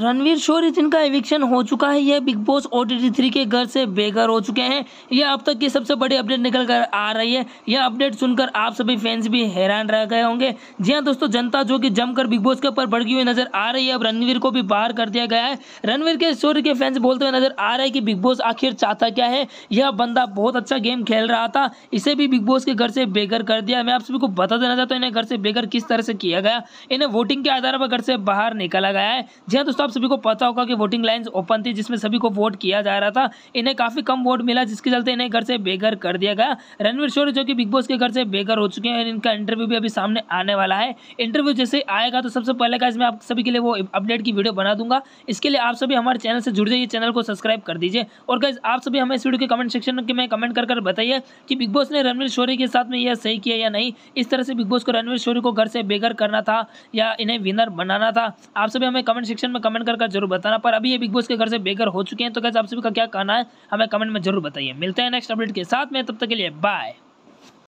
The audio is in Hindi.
रणवीर शोरी जिनका एविक्शन हो चुका है यह Bigg Boss O T three के घर से बेघर हो चुके हैं यह अब तक की सबसे बड़ी अपडेट निकल कर आ रही है यह अपडेट सुनकर आप सभी फैंस भी हैरान रह गए होंगे जी हाँ दोस्तों जनता जो कि जमकर बिग बॉस के ऊपर भड़की हुई नजर आ रही है अब रणवीर को भी बाहर कर दिया गया है रणवीर के शोरी के फैंस बोलते हुए नजर आ रहे हैं कि बिग बॉस आखिर चाहता क्या है यह बंदा बहुत अच्छा गेम खेल रहा था इसे भी बिग बॉस के घर से बेघर कर दिया मैं आप सभी को बता देना चाहता हूँ इन्हें घर से बेघर किस तरह से किया गया इन्हें वोटिंग के आधार पर घर से बाहर निकाला गया है जी हाँ दोस्तों दोस्तों आप सभी को पता होगा कि वोटिंग लाइन ओपन थी जिसमें सभी को वोट किया जा रहा था इन्हें काफ़ी कम वोट मिला जिसके चलते इन्हें घर से बेघर कर दिया गया रणवीर शोर जो कि बिग बॉस के घर से बेघर हो चुके हैं इनका इंटरव्यू भी अभी सामने आने वाला है इंटरव्यू जैसे आएगा तो सबसे पहले का इसमें आप सभी के लिए वो अपडेट की वीडियो बना दूंगा इसके लिए आप सभी हमारे चैनल से जुड़ जाइए चैनल को सब्सक्राइब कर दीजिए और गाइज आप सभी हमें इस वीडियो के कमेंट सेक्शन में कमेंट कर बताइए कि बिग बॉस ने रणवीर शोरी के साथ में यह सही किया या नहीं इस तरह से बिग बॉस को रणवीर शोरी को घर से बेघर करना था या इन्हें विनर बनाना था आप सभी हमें कमेंट सेक्शन में कमेंट कमेंट करके जरूर बताना पर अभी ये बिग बॉस के घर से बेघर हो चुके हैं तो कैसे आप सभी का क्या कहना है हमें कमेंट में जरूर बताइए मिलते हैं नेक्स्ट अपडेट के साथ में तब तक के लिए बाय